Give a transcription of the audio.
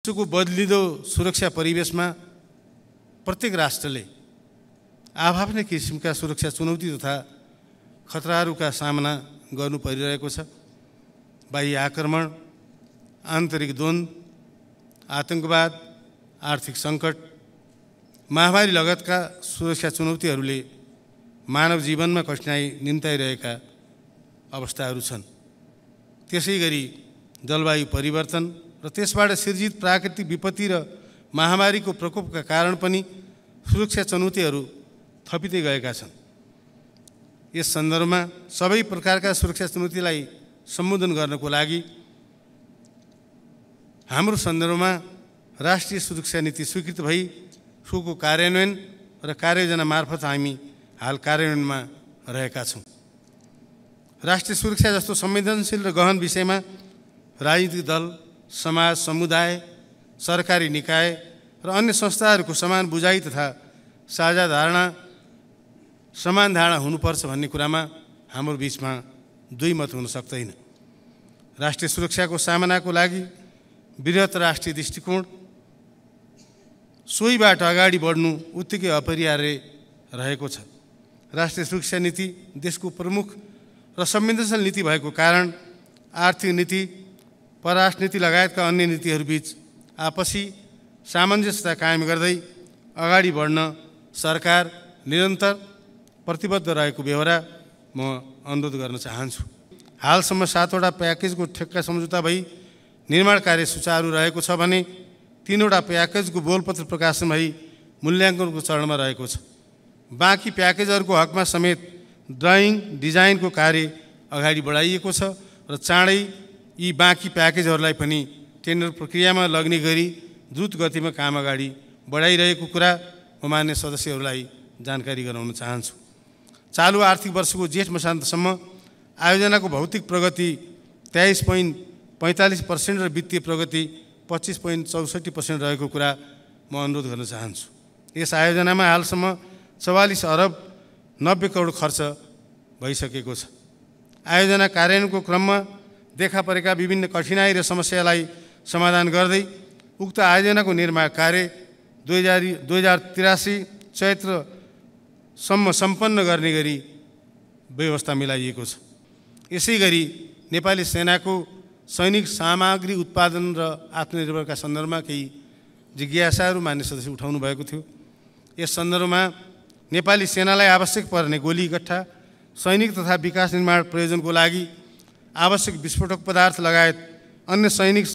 विश्वको बदलिँदो सुरक्षा परिवेशमा प्रत्येक राष्ट्रले आफ्नै किसिमका सुरक्षा चुनौती तथा खतराहरूका सामना गर्नु परिरहेको छ बाह्य आक्रमण आन्तरिक द्वन्द आतङ्कवाद आर्थिक सङ्कट महामारी लगतका सुरक्षा चुनौतीहरूले मानव जीवनमा कठिनाई निम्ताइरहेका अवस्थाहरू छन् त्यसै गरी जलवायु परिवर्तन र त्यसबाट सिर्जित प्राकृतिक विपत्ति र महामारीको प्रकोपका कारण पनि सुरक्षा चुनौतीहरू थपिँदै गएका छन् यस सन्दर्भमा सबै प्रकारका सुरक्षा चुनौतीलाई सम्बोधन गर्नको लागि हाम्रो सन्दर्भमा राष्ट्रिय सुरक्षा नीति स्वीकृत भई सोको कार्यान्वयन र कार्ययोजना मार्फत हामी हाल कार्यान्वयनमा रहेका छौँ राष्ट्रिय सुरक्षा जस्तो संवेदनशील र गहन विषयमा राजनीतिक दल समाज समुदाय सरकारी निकाय र अन्य संस्थाहरूको समान बुझाइ तथा साझा धारणा समान धारणा हुनुपर्छ भन्ने कुरामा हाम्रो बिचमा दुई मत हुन सक्दैन राष्ट्रिय सुरक्षाको सामनाको लागि वृहत राष्ट्रिय दृष्टिकोण सोहीबाट अगाडि बढ्नु उत्तिकै अपरिहार्य रहेको छ राष्ट्रिय सुरक्षा नीति देशको प्रमुख र संवेदनशील नीति भएको कारण आर्थिक नीति परराष्ट्र नीति लगायतका अन्य नीतिहरूबीच आपसी सामञ्जस्यता कायम गर्दै अगाडि बढ्न सरकार निरन्तर प्रतिबद्ध रहेको बेहोरा म अनुरोध गर्न चाहन्छु हालसम्म सातवटा प्याकेजको ठेक्का सम्झौता भई निर्माण कार्य सुचारु रहेको छ भने तिनवटा प्याकेजको बोलपत्र प्रकाशन भई मूल्याङ्कनको चरणमा रहेको छ बाँकी प्याकेजहरूको हकमा समेत ड्रइङ डिजाइनको कार्य अगाडि बढाइएको छ र चाँडै यी बाँकी प्याकेजहरूलाई पनि टेन्डर प्रक्रियामा लग्ने गरी द्रुत गतिमा काम अगाडि बढाइरहेको कुरा म मान्य सदस्यहरूलाई जानकारी गराउन चाहन्छु चालु आर्थिक वर्षको जेठ मसान्तसम्म आयोजनाको भौतिक प्रगति तेइस पोइन्ट पैँतालिस पर्सेन्ट र वित्तीय प्रगति पच्चिस पोइन्ट चौसठी पर्सेन्ट रहेको कुरा म अनुरोध गर्न चाहन्छु यस आयोजनामा हालसम्म चौवालिस अरब नब्बे करोड खर्च भइसकेको छ आयोजना कार्यान्वयनको क्रममा देखा परेका विभिन्न कठिनाई र समस्यालाई समाधान गर्दै उक्त आयोजनाको निर्माण कार्य दुई हजार दुई हजार तिरासी चैत्रसम्म सम्पन्न गर्ने गरी व्यवस्था मिलाइएको छ यसै गरी नेपाली सेनाको सैनिक सामग्री उत्पादन र आत्मनिर्भरका सन्दर्भमा केही जिज्ञासाहरू मान्य सदस्य उठाउनु भएको थियो यस सन्दर्भमा नेपाली सेनालाई आवश्यक पर्ने गोली इकट्ठा सैनिक तथा विकास निर्माण प्रयोजनको लागि आवश्यक विस्फोटक पदार्थ लगायत अन्य सैनिक